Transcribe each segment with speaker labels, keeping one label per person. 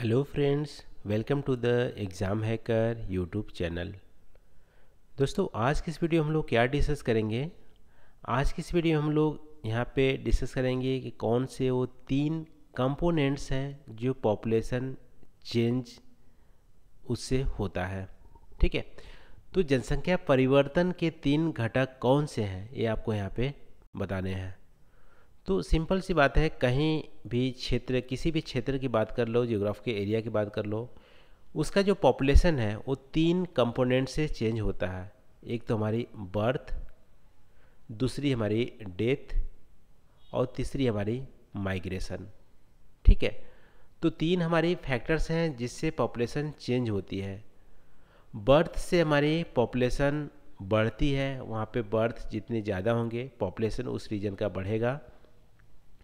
Speaker 1: hello friends welcome to the exam hacker YouTube channel दोस्तों आज की इस वीडियो हम लोग क्या डिस्कस करेंगे आज की इस वीडियो हम लोग यहाँ पे डिस्कस करेंगे कि कौन से वो तीन कंपोनेंट्स हैं जो पॉपुलेशन चेंज उससे होता है ठीक है तो जनसंख्या परिवर्तन के तीन घटक कौन से हैं ये आपको यहाँ पे बताने हैं तो सिंपल सी बात है कहीं भी क्षेत्र किसी भी क्षेत्र की बात कर लो जोग्राफ के एरिया की बात कर लो उसका जो पॉपुलेशन है वो तीन कंपोनेंट से चेंज होता है एक तो हमारी बर्थ दूसरी हमारी डेथ और तीसरी हमारी माइग्रेशन ठीक है तो तीन हमारी फैक्टर्स हैं जिससे पॉपुलेशन चेंज होती है बर्थ से हमारी पॉपुलेशन बढ़ती है वहाँ पे बर्थ जितने ज़्यादा होंगे पॉपुलेशन उस रीजन का बढ़ेगा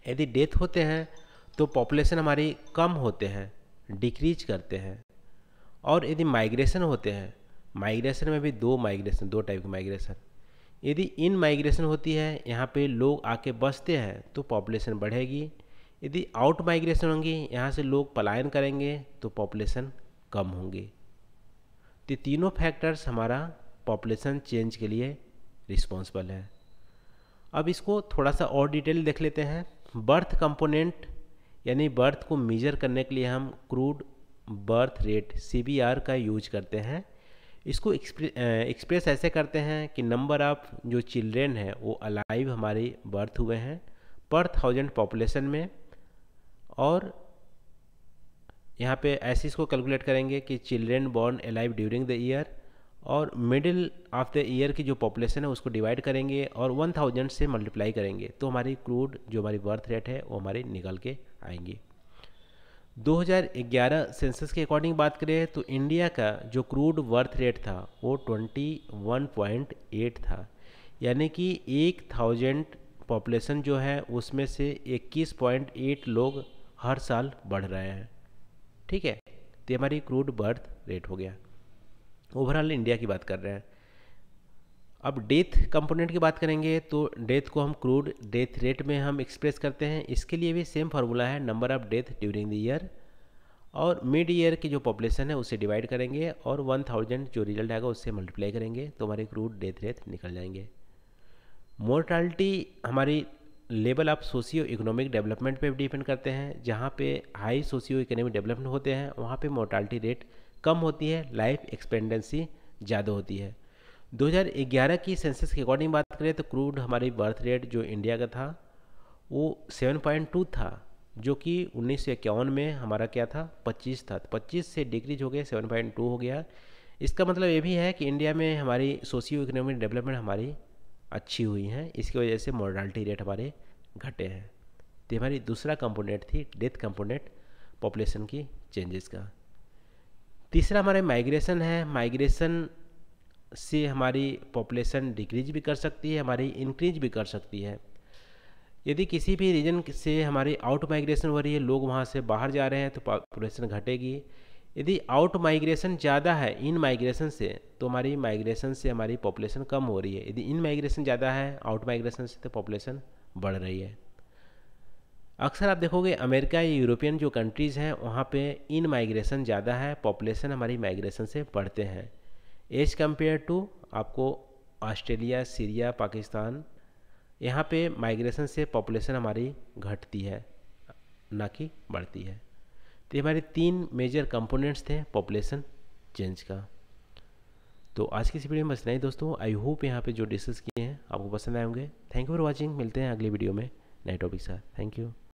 Speaker 1: यदि डेथ होते हैं तो पॉपुलेशन हमारी कम होते हैं डिक्रीज करते हैं और यदि माइग्रेशन होते हैं माइग्रेशन में भी दो माइग्रेशन दो टाइप के माइग्रेशन यदि इन माइग्रेशन होती है यहाँ पे लोग आके बसते हैं तो पॉपुलेशन बढ़ेगी यदि आउट माइग्रेशन होंगी यहाँ से लोग पलायन करेंगे तो पॉपुलेशन कम होंगी तो तीनों फैक्टर्स हमारा पॉपुलेशन चेंज के लिए रिस्पॉन्सिबल है अब इसको थोड़ा सा और डिटेल देख लेते हैं बर्थ कंपोनेंट यानी बर्थ को मेजर करने के लिए हम क्रूड बर्थ रेट सी का यूज करते हैं इसको एक्सप्रेस ऐसे करते हैं कि नंबर ऑफ जो चिल्ड्रेन है वो अलाइव हमारे बर्थ हुए हैं पर थाउजेंड पॉपुलेशन में और यहाँ पे ऐसे इसको कैलकुलेट करेंगे कि children born alive during the year और मिडिल ऑफ द ईयर की जो पॉपुलेशन है उसको डिवाइड करेंगे और वन थाउजेंड से मल्टीप्लाई करेंगे तो हमारी क्रूड जो हमारी बर्थ रेट है वो हमारी निकल के आएंगी 2011 सेंसस के अकॉर्डिंग बात करें तो इंडिया का जो क्रूड बर्थ रेट था वो 21.8 था यानी कि 1000 पॉपुलेशन जो है उसमें से 21.8 लोग हर साल बढ़ रहे हैं ठीक है तो हमारी क्रूड बर्थ रेट हो गया ओवरऑल तो इंडिया की बात कर रहे हैं अब डेथ कंपोनेंट की बात करेंगे तो डेथ को हम क्रूड डेथ रेट में हम एक्सप्रेस करते हैं इसके लिए भी सेम फार्मूला है number of death during the year और मिड ईयर की जो पॉपुलेशन है उसे डिवाइड करेंगे और वन थाउजेंड जो रिजल्ट आएगा उससे मल्टीप्लाई करेंगे तो हमारे क्रूड डेथ रेट निकल जाएंगे मोर्टालिटी हमारी level of socio economic development पे डिपेंड करते हैं जहाँ पे हाई सोशियो इकोनॉमिक डेवलपमेंट होते हैं वहाँ पे मोर्टालिटी रेट कम होती है लाइफ एक्सपेंडेंसी ज़्यादा होती है 2011 की सेंसस के अकॉर्डिंग बात करें तो क्रूड हमारी बर्थ रेट जो इंडिया का था वो 7.2 था जो कि उन्नीस में हमारा क्या था 25 था 25 से डिक्रीज हो गया 7.2 हो गया इसका मतलब ये भी है कि इंडिया में हमारी सोशियो इकोनॉमिक डेवलपमेंट हमारी अच्छी हुई है इसकी वजह से मॉर्डालिटी रेट हमारे घटे हैं तो हमारी दूसरा कंपोनेंट थी डेथ कंपोनेंट पॉपुलेशन की चेंजेस का तीसरा हमारे माइग्रेशन है माइग्रेशन से हमारी पॉपुलेशन डिक्रीज भी कर सकती है हमारी इंक्रीज भी कर सकती है यदि किसी भी रीजन से हमारी आउट माइग्रेशन हो रही है लोग वहाँ से बाहर जा रहे हैं तो पॉपुलेशन घटेगी यदि आउट माइग्रेशन ज़्यादा है इन माइग्रेशन से तो हमारी माइग्रेशन से हमारी पॉपुलेशन कम हो रही है यदि इन माइग्रेशन ज़्यादा है आउट माइग्रेशन से तो पॉपुलेशन बढ़ रही है अक्सर आप देखोगे अमेरिका या यूरोपियन जो कंट्रीज़ हैं वहाँ पे इन माइग्रेशन ज़्यादा है पॉपुलेशन हमारी माइग्रेशन से बढ़ते हैं एज कम्पेयर टू आपको ऑस्ट्रेलिया सीरिया पाकिस्तान यहाँ पे माइग्रेशन से पॉपुलेशन हमारी घटती है ना कि बढ़ती है तो हमारे तीन मेजर कंपोनेंट्स थे पॉपुलेशन चेंज का तो आज की इस वीडियो में बस नहीं दोस्तों आई होप यहाँ पे जो डिस्कस किए हैं आपको पसंद आए होंगे थैंक यू फॉर वॉचिंग मिलते हैं अगली वीडियो में नए टॉपिक साथ थैंक यू